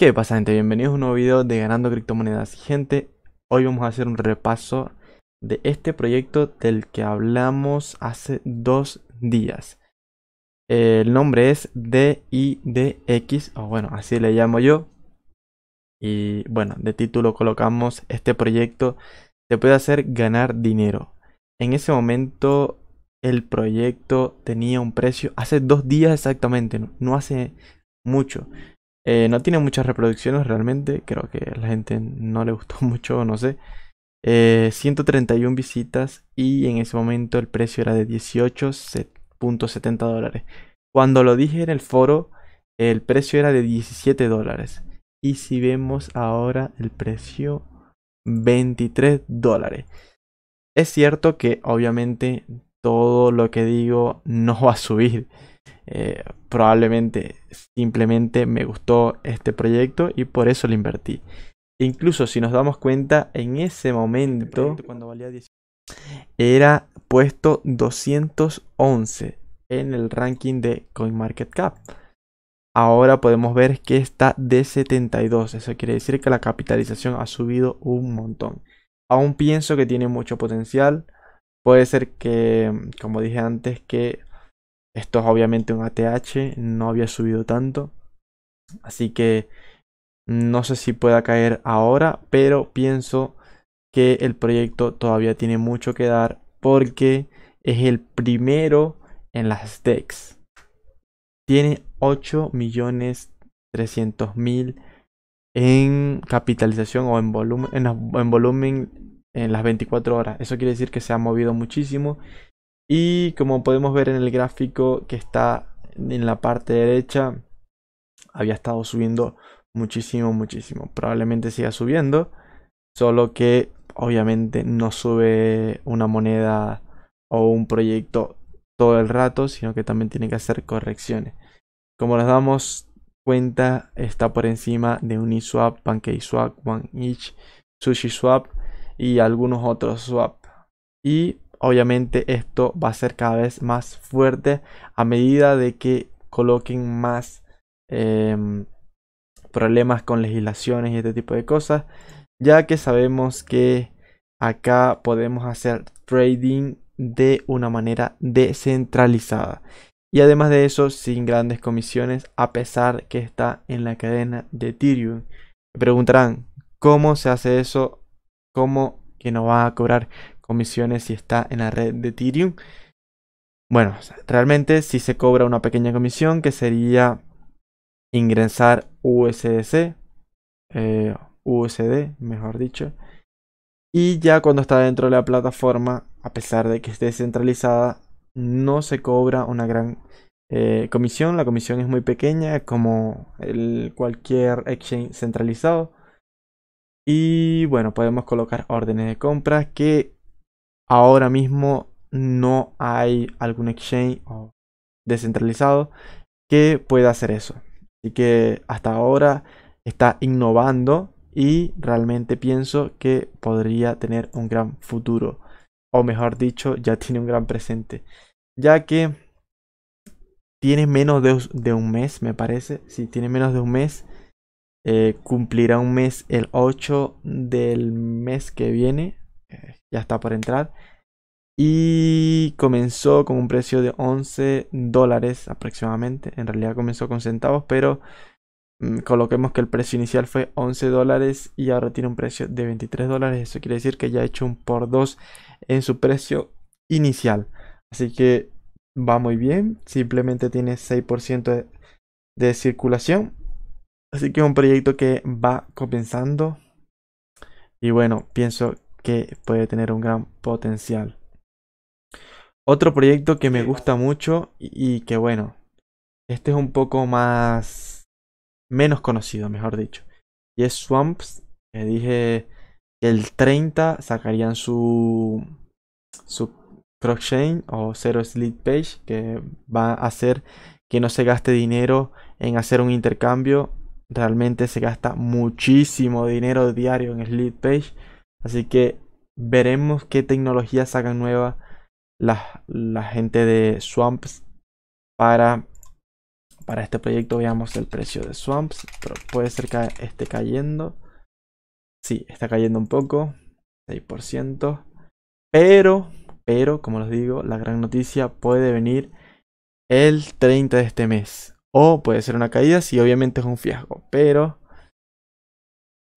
¿Qué pasa gente? Bienvenidos a un nuevo video de Ganando Criptomonedas. Gente, hoy vamos a hacer un repaso de este proyecto del que hablamos hace dos días. El nombre es DIDX, o bueno, así le llamo yo. Y bueno, de título colocamos este proyecto te puede hacer ganar dinero. En ese momento el proyecto tenía un precio hace dos días exactamente, no, no hace mucho eh, no tiene muchas reproducciones realmente, creo que a la gente no le gustó mucho, no sé. 131 eh, visitas y en ese momento el precio era de 18.70 dólares. Cuando lo dije en el foro, el precio era de 17 dólares. Y si vemos ahora el precio, 23 dólares. Es cierto que obviamente todo lo que digo no va a subir. Eh, probablemente simplemente me gustó este proyecto y por eso lo invertí. E incluso si nos damos cuenta, en ese momento, era puesto 211 en el ranking de CoinMarketCap. Ahora podemos ver que está de 72, eso quiere decir que la capitalización ha subido un montón. Aún pienso que tiene mucho potencial. Puede ser que, como dije antes, que esto es obviamente un ATH, no había subido tanto. Así que no sé si pueda caer ahora, pero pienso que el proyecto todavía tiene mucho que dar porque es el primero en las DEX. Tiene 8.300.000 en capitalización o en volumen, en, en volumen en las 24 horas. Eso quiere decir que se ha movido muchísimo y como podemos ver en el gráfico que está en la parte derecha, había estado subiendo muchísimo, muchísimo. Probablemente siga subiendo, solo que obviamente no sube una moneda o un proyecto todo el rato, sino que también tiene que hacer correcciones. Como nos damos cuenta, está por encima de Uniswap, PancakeSwap, sushi swap y algunos otros swap. Y Obviamente esto va a ser cada vez más fuerte a medida de que coloquen más em, problemas con legislaciones y este tipo de cosas. Ya que sabemos que acá podemos hacer trading de una manera descentralizada. Y además de eso, sin grandes comisiones, a pesar que está en la cadena de Ethereum. Me preguntarán, ¿cómo se hace eso? ¿Cómo que no va a cobrar comisiones si está en la red de Ethereum. Bueno, realmente si se cobra una pequeña comisión que sería ingresar USDC, eh, USD, mejor dicho. Y ya cuando está dentro de la plataforma, a pesar de que esté descentralizada. no se cobra una gran eh, comisión. La comisión es muy pequeña, como el cualquier exchange centralizado. Y bueno, podemos colocar órdenes de compra que ahora mismo no hay algún exchange descentralizado que pueda hacer eso. Así que hasta ahora está innovando y realmente pienso que podría tener un gran futuro. O mejor dicho, ya tiene un gran presente. Ya que tiene menos de, un mes, me parece. Si tiene menos de un mes, eh, cumplirá un mes el 8 del mes que viene ya está por entrar. Y comenzó con un precio de 11 dólares aproximadamente. En realidad comenzó con centavos, pero mm, coloquemos que el precio inicial fue 11 dólares y ahora tiene un precio de 23 dólares. Eso quiere decir que ya ha hecho un por 2 en su precio inicial. Así que va muy bien. Simplemente tiene 6% de, circulación. Así que es un proyecto que va comenzando. Y bueno, pienso que puede tener un gran potencial. Otro proyecto que me gusta mucho y que bueno, este es un poco más menos conocido, mejor dicho. Y es Swamps, que eh, dije que el 30 sacarían su su cross o cero Sleep Page, que va a hacer que no se gaste dinero en hacer un intercambio. Realmente se gasta muchísimo dinero diario en Sleep Page. Así que veremos qué tecnología sacan nueva la, gente de Swamps para, para este proyecto. Veamos el precio de Swamps. Pero puede ser que esté cayendo. Sí, está cayendo un poco. 6%. Pero, pero, como les digo, la gran noticia puede venir el 30 de este mes. O puede ser una caída si obviamente es un fiasco. Pero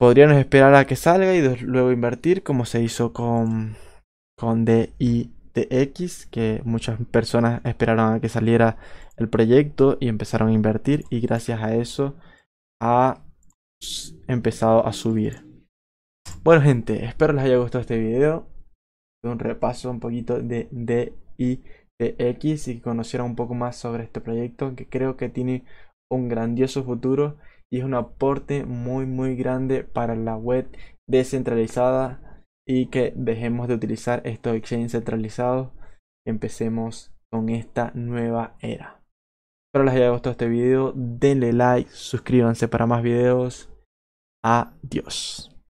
Podríamos esperar a que salga y luego invertir, como se hizo con, con DITX, que muchas personas esperaron a que saliera el proyecto y empezaron a invertir y gracias a eso ha empezado a subir. Bueno gente, espero les haya gustado este video. Un repaso un poquito de DITX y que conocieran un poco más sobre este proyecto que creo que tiene un grandioso futuro y es un aporte muy muy grande para la web descentralizada y que dejemos de utilizar estos exchanges centralizados empecemos con esta nueva era espero les haya gustado este video denle like suscríbanse para más videos adiós